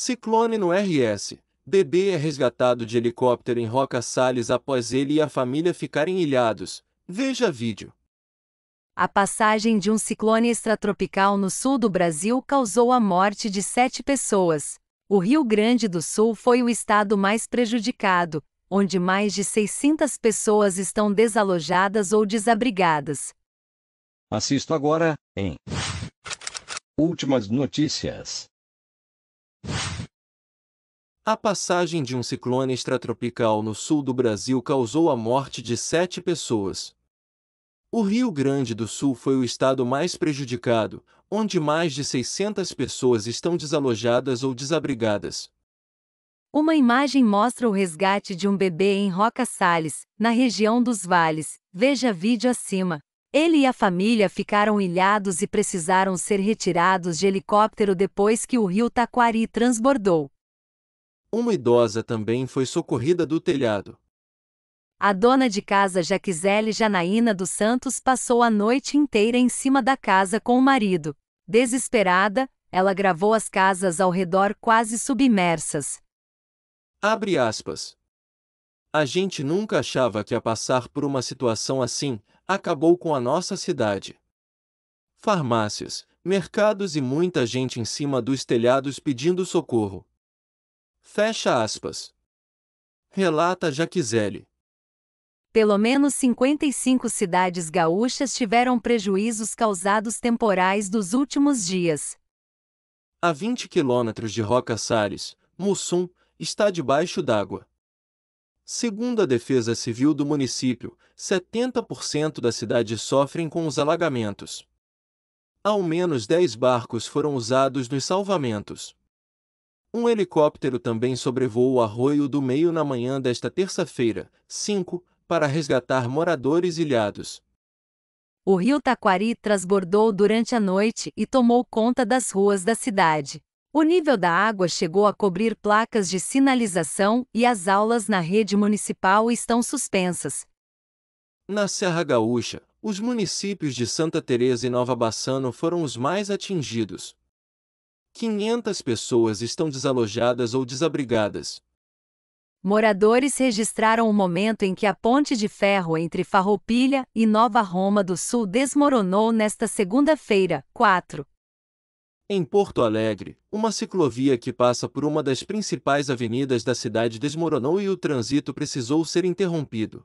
Ciclone no RS. Bebê é resgatado de helicóptero em Roca Salles após ele e a família ficarem ilhados. Veja vídeo. A passagem de um ciclone extratropical no sul do Brasil causou a morte de sete pessoas. O Rio Grande do Sul foi o estado mais prejudicado, onde mais de 600 pessoas estão desalojadas ou desabrigadas. Assisto agora, em Últimas notícias. A passagem de um ciclone extratropical no sul do Brasil causou a morte de sete pessoas. O Rio Grande do Sul foi o estado mais prejudicado, onde mais de 600 pessoas estão desalojadas ou desabrigadas. Uma imagem mostra o resgate de um bebê em Roca Salles, na região dos Vales. Veja vídeo acima. Ele e a família ficaram ilhados e precisaram ser retirados de helicóptero depois que o rio Taquari transbordou. Uma idosa também foi socorrida do telhado. A dona de casa Jaquizele Janaína dos Santos passou a noite inteira em cima da casa com o marido. Desesperada, ela gravou as casas ao redor quase submersas. Abre aspas. A gente nunca achava que a passar por uma situação assim, acabou com a nossa cidade. Farmácias, mercados e muita gente em cima dos telhados pedindo socorro. Fecha aspas. Relata Jaquizelli. Pelo menos 55 cidades gaúchas tiveram prejuízos causados temporais dos últimos dias. A 20 quilômetros de Roca Salles, Mussum, está debaixo d'água. Segundo a Defesa Civil do município, 70% da cidade sofrem com os alagamentos. Ao menos 10 barcos foram usados nos salvamentos. Um helicóptero também sobrevoou o Arroio do Meio na manhã desta terça-feira, 5, para resgatar moradores ilhados. O rio Taquari transbordou durante a noite e tomou conta das ruas da cidade. O nível da água chegou a cobrir placas de sinalização e as aulas na rede municipal estão suspensas. Na Serra Gaúcha, os municípios de Santa Teresa e Nova Bassano foram os mais atingidos. 500 pessoas estão desalojadas ou desabrigadas. Moradores registraram o momento em que a ponte de ferro entre Farroupilha e Nova Roma do Sul desmoronou nesta segunda-feira, 4. Em Porto Alegre, uma ciclovia que passa por uma das principais avenidas da cidade desmoronou e o trânsito precisou ser interrompido.